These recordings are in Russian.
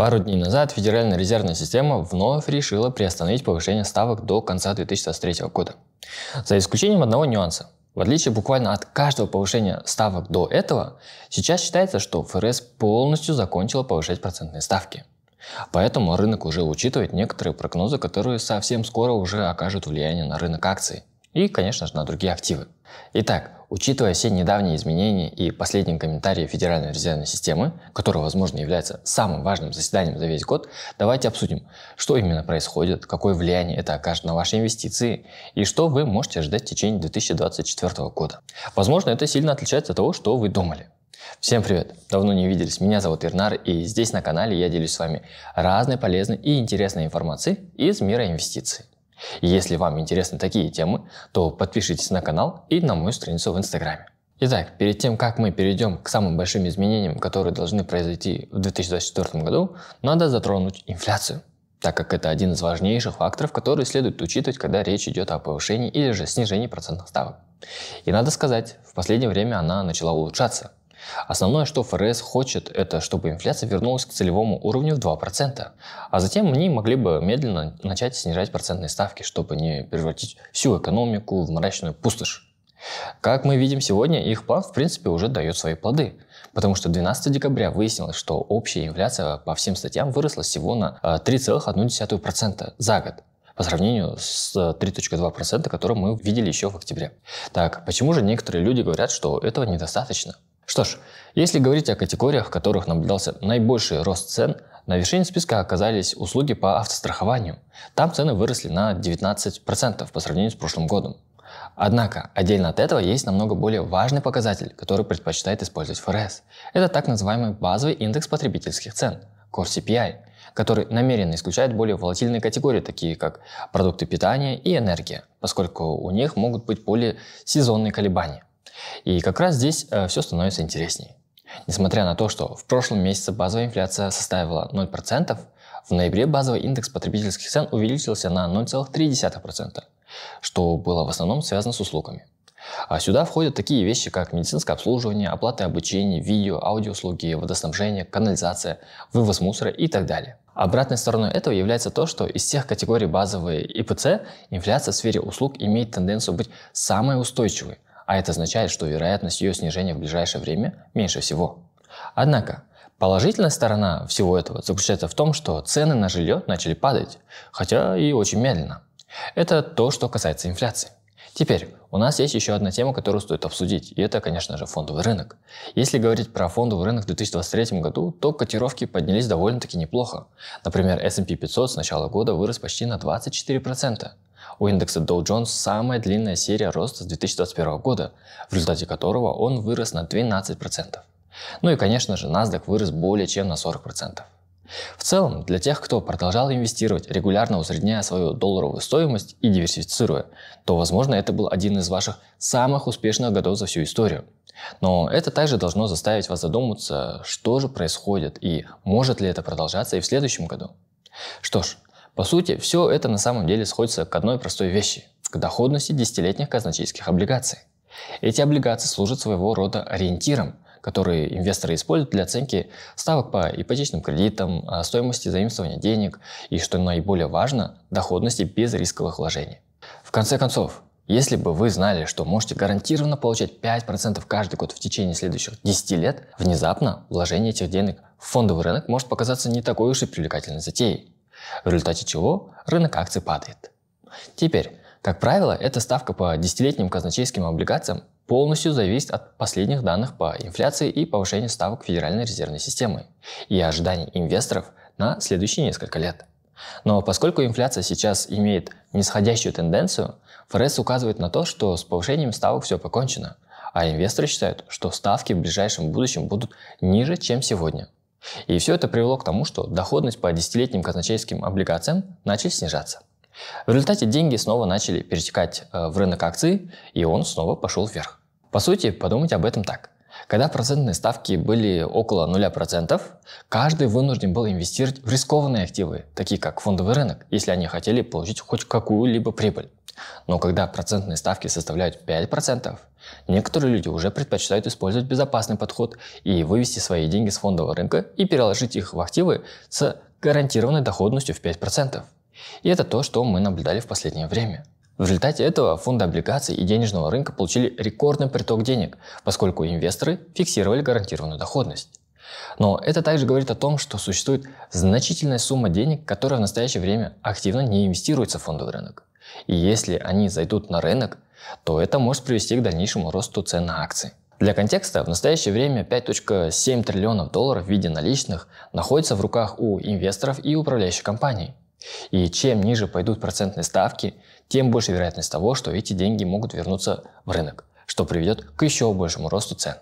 Пару дней назад Федеральная резервная система вновь решила приостановить повышение ставок до конца 2023 года. За исключением одного нюанса. В отличие буквально от каждого повышения ставок до этого, сейчас считается, что ФРС полностью закончила повышать процентные ставки. Поэтому рынок уже учитывает некоторые прогнозы, которые совсем скоро уже окажут влияние на рынок акций и, конечно же, на другие активы. Итак, Учитывая все недавние изменения и последние комментарии Федеральной резервной системы, которая, возможно, является самым важным заседанием за весь год, давайте обсудим, что именно происходит, какое влияние это окажет на ваши инвестиции и что вы можете ожидать в течение 2024 года. Возможно, это сильно отличается от того, что вы думали. Всем привет! Давно не виделись, меня зовут Ирнар, и здесь на канале я делюсь с вами разной полезной и интересной информацией из мира инвестиций. Если вам интересны такие темы, то подпишитесь на канал и на мою страницу в Инстаграме. Итак, перед тем, как мы перейдем к самым большим изменениям, которые должны произойти в 2024 году, надо затронуть инфляцию так как это один из важнейших факторов, которые следует учитывать, когда речь идет о повышении или же снижении процентных ставок. И надо сказать, в последнее время она начала улучшаться – Основное, что ФРС хочет, это чтобы инфляция вернулась к целевому уровню в 2%, а затем они могли бы медленно начать снижать процентные ставки, чтобы не превратить всю экономику в мрачную пустошь. Как мы видим сегодня, их план в принципе уже дает свои плоды, потому что 12 декабря выяснилось, что общая инфляция по всем статьям выросла всего на 3,1% э, за год по сравнению с 3.2%, э, который мы видели еще в октябре. Так, почему же некоторые люди говорят, что этого недостаточно? Что ж, если говорить о категориях, в которых наблюдался наибольший рост цен, на вершине списка оказались услуги по автострахованию. Там цены выросли на 19% по сравнению с прошлым годом. Однако, отдельно от этого есть намного более важный показатель, который предпочитает использовать ФРС. Это так называемый базовый индекс потребительских цен, Core CPI, который намеренно исключает более волатильные категории, такие как продукты питания и энергия, поскольку у них могут быть более сезонные колебания. И как раз здесь э, все становится интереснее, Несмотря на то, что в прошлом месяце базовая инфляция составила 0%, в ноябре базовый индекс потребительских цен увеличился на 0,3%, что было в основном связано с услугами. А сюда входят такие вещи, как медицинское обслуживание, оплата обучения, видео, аудиоуслуги, водоснабжение, канализация, вывоз мусора и так далее. Обратной стороной этого является то, что из всех категорий базовые ИПЦ инфляция в сфере услуг имеет тенденцию быть самой устойчивой – а это означает, что вероятность ее снижения в ближайшее время меньше всего. Однако, положительная сторона всего этого заключается в том, что цены на жилье начали падать, хотя и очень медленно. Это то, что касается инфляции. Теперь, у нас есть еще одна тема, которую стоит обсудить, и это, конечно же, фондовый рынок. Если говорить про фондовый рынок в 2023 году, то котировки поднялись довольно-таки неплохо. Например, S&P 500 с начала года вырос почти на 24%. У индекса Dow Jones самая длинная серия роста с 2021 года, в результате которого он вырос на 12%. Ну и, конечно же, NASDAQ вырос более чем на 40%. В целом, для тех, кто продолжал инвестировать, регулярно усредняя свою долларовую стоимость и диверсифицируя, то, возможно, это был один из ваших самых успешных годов за всю историю. Но это также должно заставить вас задуматься, что же происходит и может ли это продолжаться и в следующем году. Что ж, по сути, все это на самом деле сходится к одной простой вещи – к доходности десятилетних казначейских облигаций. Эти облигации служат своего рода ориентиром, который инвесторы используют для оценки ставок по ипотечным кредитам, а, стоимости заимствования денег и, что наиболее важно, доходности без рисковых вложений. В конце концов, если бы вы знали, что можете гарантированно получать 5% каждый год в течение следующих 10 лет, внезапно вложение этих денег в фондовый рынок может показаться не такой уж и привлекательной затеей в результате чего рынок акций падает. Теперь, как правило, эта ставка по десятилетним казначейским облигациям полностью зависит от последних данных по инфляции и повышению ставок Федеральной резервной системы и ожиданий инвесторов на следующие несколько лет. Но поскольку инфляция сейчас имеет нисходящую тенденцию, ФРС указывает на то, что с повышением ставок все покончено, а инвесторы считают, что ставки в ближайшем будущем будут ниже, чем сегодня – и все это привело к тому, что доходность по десятилетним казначейским облигациям начали снижаться. В результате деньги снова начали перетекать э, в рынок акций, и он снова пошел вверх. По сути, подумать об этом так. Когда процентные ставки были около 0%, каждый вынужден был инвестировать в рискованные активы, такие как фондовый рынок, если они хотели получить хоть какую-либо прибыль. Но когда процентные ставки составляют 5%, некоторые люди уже предпочитают использовать безопасный подход и вывести свои деньги с фондового рынка и переложить их в активы с гарантированной доходностью в 5%. И это то, что мы наблюдали в последнее время. В результате этого фонды облигаций и денежного рынка получили рекордный приток денег, поскольку инвесторы фиксировали гарантированную доходность. Но это также говорит о том, что существует значительная сумма денег, которая в настоящее время активно не инвестируется в фондовый рынок. И если они зайдут на рынок, то это может привести к дальнейшему росту цен на акции. Для контекста, в настоящее время 5.7 триллионов долларов в виде наличных находится в руках у инвесторов и управляющих компаний. И чем ниже пойдут процентные ставки, тем больше вероятность того, что эти деньги могут вернуться в рынок, что приведет к еще большему росту цен.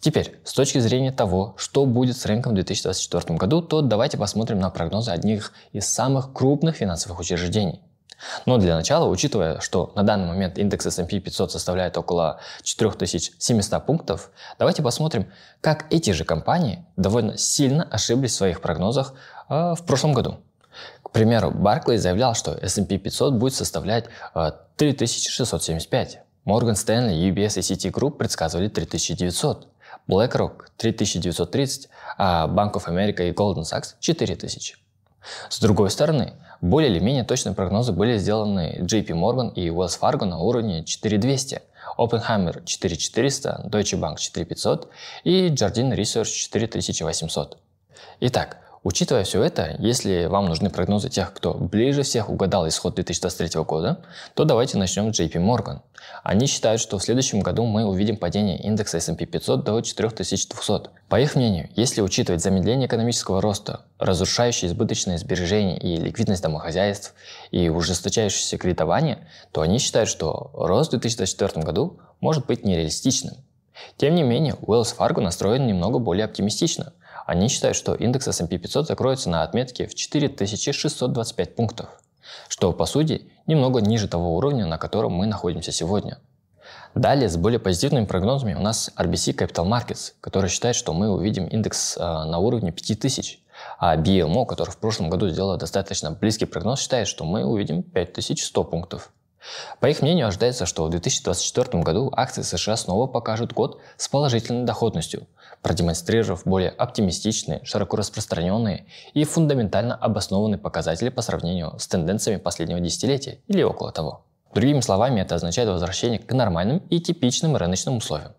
Теперь, с точки зрения того, что будет с рынком в 2024 году, то давайте посмотрим на прогнозы одних из самых крупных финансовых учреждений. Но для начала, учитывая, что на данный момент индекс S&P 500 составляет около 4700 пунктов, давайте посмотрим, как эти же компании довольно сильно ошиблись в своих прогнозах э, в прошлом году. К примеру, Barclays заявлял, что S&P 500 будет составлять э, 3675. Morgan Stanley, UBS и Citigroup предсказывали 3900. BlackRock 3930, а Bank of America и Goldman Sachs 4000. С другой стороны, более или менее точные прогнозы были сделаны JP Morgan и Wells Fargo на уровне 4200, Oppenheimer 4400, Deutsche Bank 4500 и Jardine Research 4800. Итак, Учитывая все это, если вам нужны прогнозы тех, кто ближе всех угадал исход 2023 года, то давайте начнем с JP Morgan. Они считают, что в следующем году мы увидим падение индекса S&P 500 до 4200. По их мнению, если учитывать замедление экономического роста, разрушающие избыточные сбережения и ликвидность домохозяйств и ужесточающееся кредитование, то они считают, что рост в 2024 году может быть нереалистичным. Тем не менее, Уэллс Фарго настроен немного более оптимистично – они считают, что индекс S&P 500 закроется на отметке в 4625 пунктов, что, по сути, немного ниже того уровня, на котором мы находимся сегодня. Далее с более позитивными прогнозами у нас RBC Capital Markets, который считает, что мы увидим индекс а, на уровне 5000, а BMO, который в прошлом году сделал достаточно близкий прогноз, считает, что мы увидим 5100 пунктов. По их мнению, ожидается, что в 2024 году акции США снова покажут год с положительной доходностью, продемонстрировав более оптимистичные, широко распространенные и фундаментально обоснованные показатели по сравнению с тенденциями последнего десятилетия или около того. Другими словами, это означает возвращение к нормальным и типичным рыночным условиям.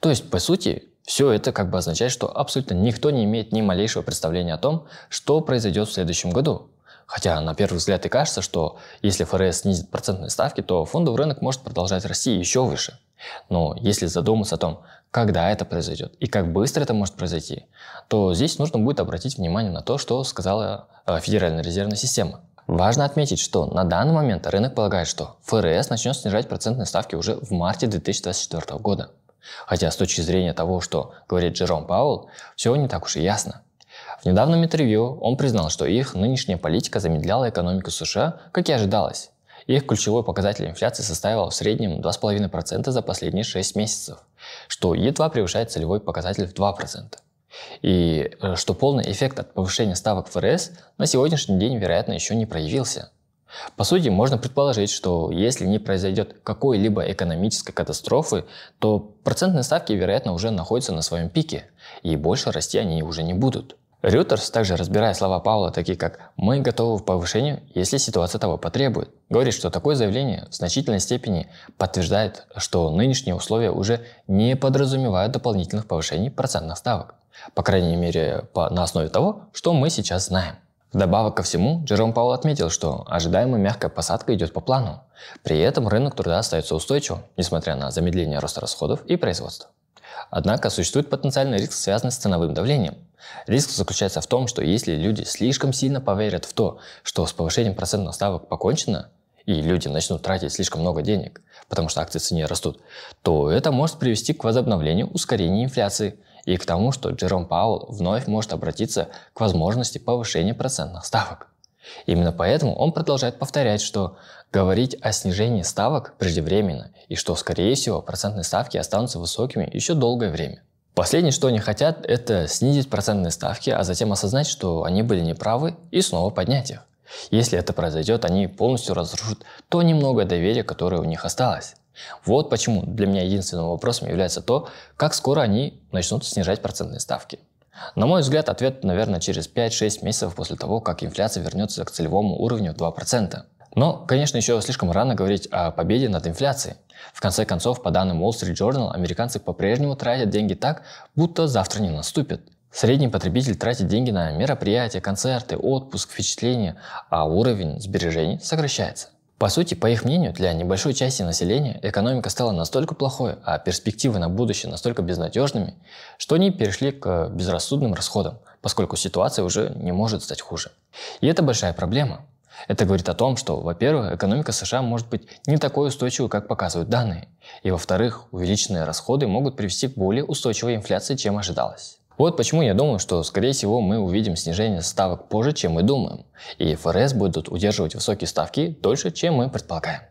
То есть, по сути, все это как бы означает, что абсолютно никто не имеет ни малейшего представления о том, что произойдет в следующем году, Хотя на первый взгляд и кажется, что если ФРС снизит процентные ставки, то фондовый рынок может продолжать расти еще выше. Но если задуматься о том, когда это произойдет и как быстро это может произойти, то здесь нужно будет обратить внимание на то, что сказала э, Федеральная резервная система. Важно отметить, что на данный момент рынок полагает, что ФРС начнет снижать процентные ставки уже в марте 2024 года. Хотя с точки зрения того, что говорит Джером Пауэлл, все не так уж и ясно. В недавнем интервью он признал, что их нынешняя политика замедляла экономику США, как и ожидалось. Их ключевой показатель инфляции составил в среднем 2,5% за последние 6 месяцев, что едва превышает целевой показатель в 2%. И э, что полный эффект от повышения ставок ФРС на сегодняшний день, вероятно, еще не проявился. По сути, можно предположить, что если не произойдет какой-либо экономической катастрофы, то процентные ставки, вероятно, уже находятся на своем пике, и больше расти они уже не будут. Рютерс также, разбирая слова Павла, такие как «мы готовы к повышению, если ситуация того потребует», говорит, что такое заявление в значительной степени подтверждает, что нынешние условия уже не подразумевают дополнительных повышений процентных ставок. По крайней мере, по, на основе того, что мы сейчас знаем. Вдобавок ко всему, Джером Паул отметил, что ожидаемая мягкая посадка идет по плану. При этом рынок труда остается устойчивым, несмотря на замедление роста расходов и производства. Однако существует потенциальный риск, связанный с ценовым давлением – Риск заключается в том, что если люди слишком сильно поверят в то, что с повышением процентных ставок покончено, и люди начнут тратить слишком много денег, потому что акции цене растут, то это может привести к возобновлению ускорения инфляции и к тому, что Джером Пауэлл вновь может обратиться к возможности повышения процентных ставок. Именно поэтому он продолжает повторять, что говорить о снижении ставок преждевременно и что, скорее всего, процентные ставки останутся высокими еще долгое время. Последнее, что они хотят, это снизить процентные ставки, а затем осознать, что они были неправы и снова поднять их. Если это произойдет, они полностью разрушат то немного доверия, которое у них осталось. Вот почему для меня единственным вопросом является то, как скоро они начнут снижать процентные ставки. На мой взгляд, ответ, наверное, через 5-6 месяцев после того, как инфляция вернется к целевому уровню 2%. Но, конечно, еще слишком рано говорить о победе над инфляцией. В конце концов, по данным Wall Street Journal, американцы по-прежнему тратят деньги так, будто завтра не наступит. Средний потребитель тратит деньги на мероприятия, концерты, отпуск, впечатления, а уровень сбережений сокращается. По сути, по их мнению, для небольшой части населения экономика стала настолько плохой, а перспективы на будущее настолько безнадежными, что они перешли к безрассудным расходам, поскольку ситуация уже не может стать хуже. И это большая проблема, это говорит о том, что, во-первых, экономика США может быть не такой устойчивой, как показывают данные, и, во-вторых, увеличенные расходы могут привести к более устойчивой инфляции, чем ожидалось. Вот почему я думаю, что, скорее всего, мы увидим снижение ставок позже, чем мы думаем, и ФРС будут удерживать высокие ставки дольше, чем мы предполагаем.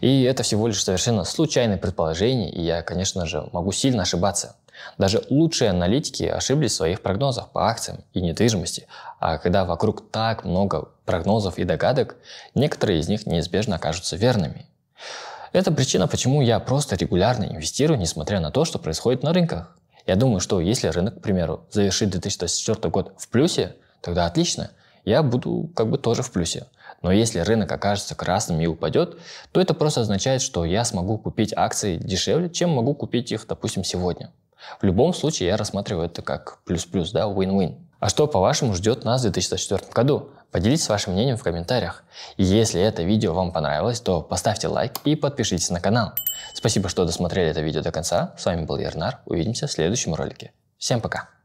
И это всего лишь совершенно случайное предположение, и я, конечно же, могу сильно ошибаться. Даже лучшие аналитики ошиблись в своих прогнозах по акциям и недвижимости, а когда вокруг так много прогнозов и догадок, некоторые из них неизбежно окажутся верными. Это причина, почему я просто регулярно инвестирую, несмотря на то, что происходит на рынках. Я думаю, что если рынок, к примеру, завершит 2024 год в плюсе, тогда отлично, я буду как бы тоже в плюсе. Но если рынок окажется красным и упадет, то это просто означает, что я смогу купить акции дешевле, чем могу купить их, допустим, сегодня. В любом случае я рассматриваю это как плюс-плюс, да, win-win. А что, по-вашему, ждет нас в 2024 году? Поделитесь вашим мнением в комментариях. если это видео вам понравилось, то поставьте лайк и подпишитесь на канал. Спасибо, что досмотрели это видео до конца. С вами был Ернар. Увидимся в следующем ролике. Всем пока!